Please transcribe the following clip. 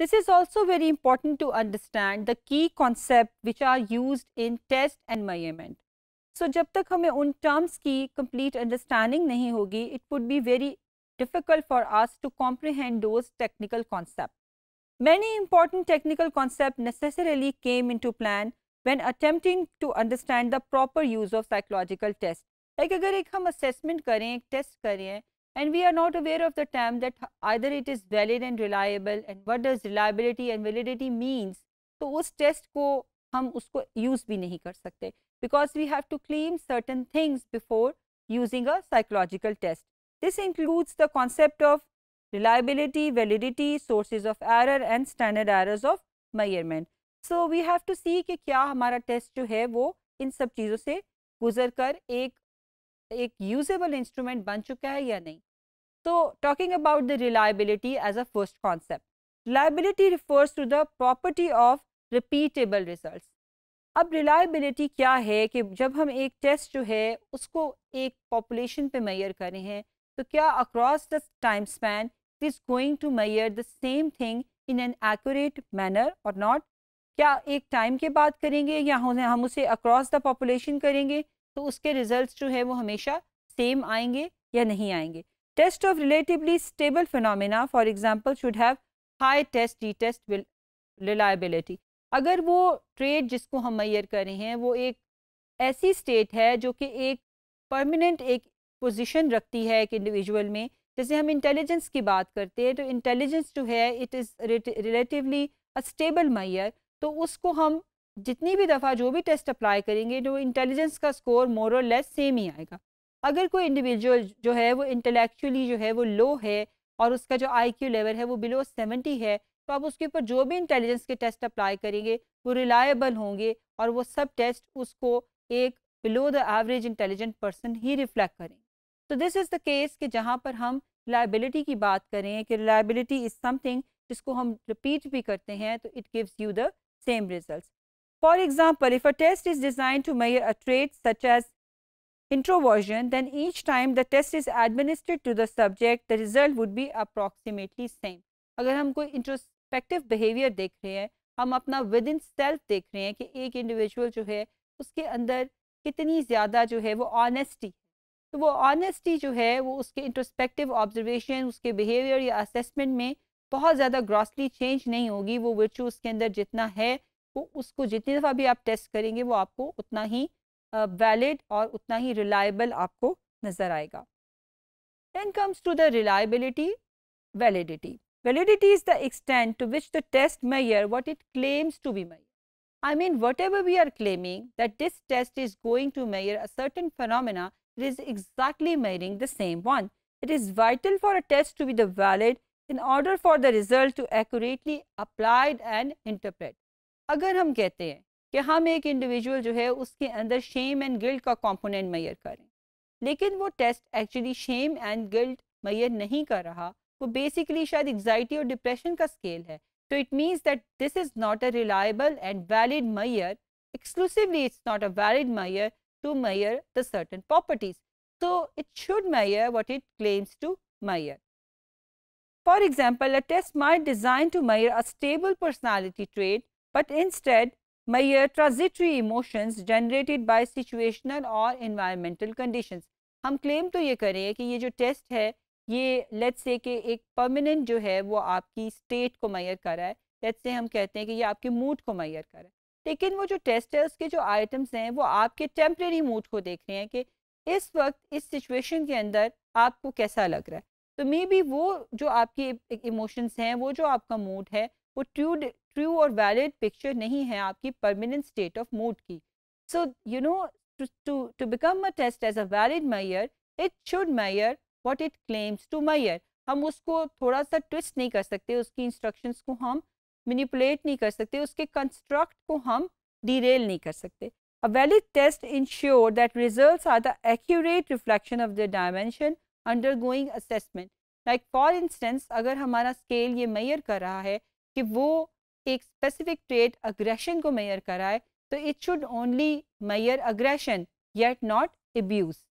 This is also very important to understand the key concept which are used in test and measurement. So, जब तक हमें उन terms की complete understanding नहीं होगी, it would be very difficult for us to comprehend those technical concepts. Many important technical concepts necessarily came into plan when attempting to understand the proper use of psychological tests. Like अगर एक हम assessment करें, एक test करें, and we are not aware of the term that either it is valid and reliable and what does reliability and validity means. तो us test ko हम usko use bhi nahi kar sakte because we have to claim certain things before using a psychological test. This includes the concept of reliability, validity, sources of error and standard errors of measurement. So, we have to see कि क्या हमारा test jo है वो इन सब चीज़ों से गुजर कर एक एक usable instrument बन चुका है या नहीं So talking about the reliability as a first concept. Reliability refers to the property of repeatable results. अब reliability क्या है कि जब हम एक test जो है उसको एक population पे measure कर रहे हैं तो क्या across the time span it is going to measure the same thing in an accurate manner or not? क्या एक time के बाद करेंगे या हम उसे across the population करेंगे तो उसके results जो है वो हमेशा same आएंगे या नहीं आएंगे Test of relatively stable phenomena, for example, should have high test t-test reliability. अगर वो ट्रेड जिसको हम मैयर कर रहे हैं वो एक ऐसी स्टेट है जो कि एक परमानेंट एक पोजीशन रखती है एक इंडिविजुअल में जैसे हम इंटेलिजेंस की बात करते हैं तो इंटेलिजेंस जो है it is relatively a stable measure तो उसको हम जितनी भी दफ़ा जो भी टेस्ट अप्लाई करेंगे तो इंटेलिजेंस का स्कोर मोर और लेस सेम ही आएगा अगर कोई इंडिविजुअल जो है वो इंटेलेक्चुअली जो है वो लो है और उसका जो आई क्यू लेवल है वो बिलो सेवेंटी है तो आप उसके ऊपर जो भी इंटेलिजेंस के टेस्ट अप्लाई करेंगे वो रिलायबल होंगे और वो सब टेस्ट उसको एक below the average intelligent person ही रिफ्लेक्ट करेंगे तो दिस इज़ द केस कि जहाँ पर हम रिलायबिलिटी की बात करें कि रिलायबिलिटी इज़ समथिंग जिसको हम रिपीट भी करते हैं तो it gives you the same result for example if a test is design to measure a trait such as introversion, then each time the test is administered to the subject, the result would be approximately same. अगर हम कोई introspective behaviour देख रहे हैं हम अपना with in self देख रहे हैं कि एक इंडिविजुअल जो है उसके अंदर कितनी ज़्यादा जो है वो ऑनेस्टी तो वो ऑनेस्टी जो है वो उसके इंट्रोस्पेक्टिव ऑब्जर्वेशन उसके बिहेवियर या असेसमेंट में बहुत ज़्यादा ग्रॉसली चेंज नहीं होगी वो वर्चू उसके अंदर जितना है वो उसको जितनी दफ़ा भी आप टेस्ट करेंगे वो आपको उतना ही वैलिड और उतना ही रिलायबल आपको नज़र आएगा then comes to the reliability validity validity is the extent to which the test measure what it claims to be may I mean whatever we are claiming that this test is going to measure a certain phenomena it is exactly measuring the same one it is vital for a test to be the valid in order for the result to actually applied and interpret अगर हम कहते हैं कि हम एक individual जो है उसके अंदर शेम एंड गिल्ट का कॉम्पोनेंट मैयर करें लेकिन वो test actually shame and guilt measure नहीं कर रहा वो बेसिकली शायद एग्जाइटी और डिप्रेशन का स्केल है तो it means that this is not a reliable and valid measure exclusively it's not a valid measure to measure the certain properties तो it should measure what it claims to measure For example, a test might design to measure a stable personality trait, but instead my uh, transitory emotions generated by situational or environmental conditions. हम claim तो ये करें कि ये जो test है ये let's say कि एक परमानेंट जो है वो आपकी स्टेट को मैयर कर रहा है लेट्स से हम कहते हैं कि ये आपके मूड को मैयर कर रहा है लेकिन वो जो टेस्ट है उसके जो आइटम्स हैं वो आपके टेम्प्रेरी मूड को देख रहे हैं कि इस वक्त इस सिचुएशन के अंदर आपको कैसा लग रहा है तो मे बी वो जो आपकी इमोशंस हैं वो जो आपका मूड है वो ट्रू ट्रू और वैलिड पिक्चर नहीं है आपकी परमानेंट स्टेट ऑफ मूड की so you know to to become a test as a valid measure it should measure what it claims to measure हम उसको थोड़ा सा ट्विस्ट नहीं कर सकते उसकी इंस्ट्रक्शंस को हम मिनिपुलेट नहीं कर सकते उसके कंस्ट्रक्ट को हम डिरेल नहीं कर सकते A valid test ensure that results are the accurate reflection of the dimension undergoing assessment. Like for instance, अगर हमारा scale ये measure कर रहा है कि वो एक स्पेसिफिक ट्रेड अग्रेशन को मैयर कराए तो it should only measure aggression yet not abuse